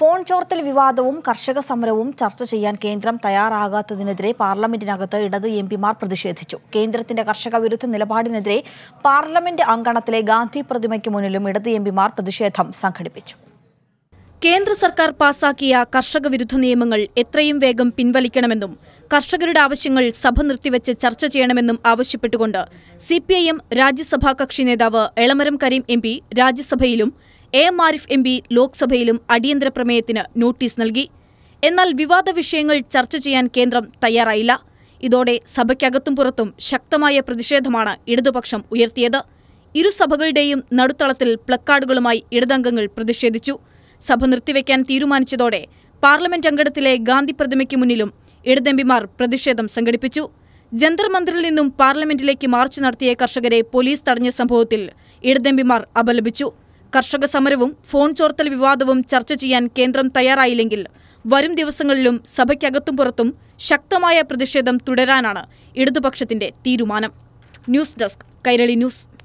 phone ചോർത്തൽ വിവാദവും കർഷക സമരവും ചർച്ച ചെയ്യാൻ കേന്ദ്രം തയ്യാറാകാത്തതിനെതിരെ പാർലമെന്റിനകത്ത് ഇടത് എം പിമാർ പ്രതിഷേധിച്ചു കേന്ദ്രത്തിന്റെ കർഷക വിരുദ്ധ നിലപാടിനെതിരെ പാർലമെന്റ് അങ്കണത്തിലെ ഗാന്ധി പ്രതിമയ്ക്ക് മുന്നിലും ഇടത് എം പിമാർ പ്രതിഷേധം സംഘടിപ്പിച്ചു കേന്ദ്ര സർക്കാർ പാസാക്കിയ കർഷക വിരുദ്ധ നിയമങ്ങൾ എത്രയും വേഗം പിൻവലിക്കണമെന്നും കർഷകരുടെ ആവശ്യങ്ങൾ സഭ നിർത്തിവെച്ച് ചർച്ച ചെയ്യണമെന്നും ആവശ്യപ്പെട്ടുകൊണ്ട് സിപിഐഎം രാജ്യസഭാ കക്ഷി നേതാവ് എളമരം കരീം എം രാജ്യസഭയിലും എ എം ആരിഫ് എം പി ലോക്സഭയിലും അടിയന്തര പ്രമേയത്തിന് നോട്ടീസ് നൽകി എന്നാൽ വിവാദ വിഷയങ്ങൾ ചർച്ച ചെയ്യാൻ കേന്ദ്രം തയ്യാറായില്ല ഇതോടെ സഭയ്ക്കകത്തും പുറത്തും ശക്തമായ പ്രതിഷേധമാണ് ഇടതുപക്ഷം ഉയർത്തിയത് ഇരുസഭകളുടെയും നടുത്തളത്തിൽ പ്ലക്കാർഡുകളുമായി ഇടതംഗങ്ങൾ പ്രതിഷേധിച്ചു സഭ നിർത്തിവെക്കാൻ തീരുമാനിച്ചതോടെ പാർലമെന്റ് അങ്കണത്തിലെ ഗാന്ധി പ്രതിമയ്ക്ക് മുന്നിലും ഇടതമ്പിമാർ പ്രതിഷേധം സംഘടിപ്പിച്ചു ജന്തർ മന്ദിറിൽ നിന്നും പാർലമെന്റിലേക്ക് മാർച്ച് നടത്തിയ കർഷകരെ പോലീസ് തടഞ്ഞ സംഭവത്തിൽ ഇടതമ്പിമാർ അപലപിച്ചു കർഷക സമരവും ഫോൺ ചോർത്തൽ വിവാദവും ചർച്ച ചെയ്യാൻ കേന്ദ്രം തയ്യാറായില്ലെങ്കിൽ വരും ദിവസങ്ങളിലും സഭയ്ക്കകത്തും പുറത്തും ശക്തമായ പ്രതിഷേധം തുടരാനാണ് ഇടതുപക്ഷത്തിന്റെ തീരുമാനം ന്യൂസ് ഡെസ്ക് കൈരളി ന്യൂസ്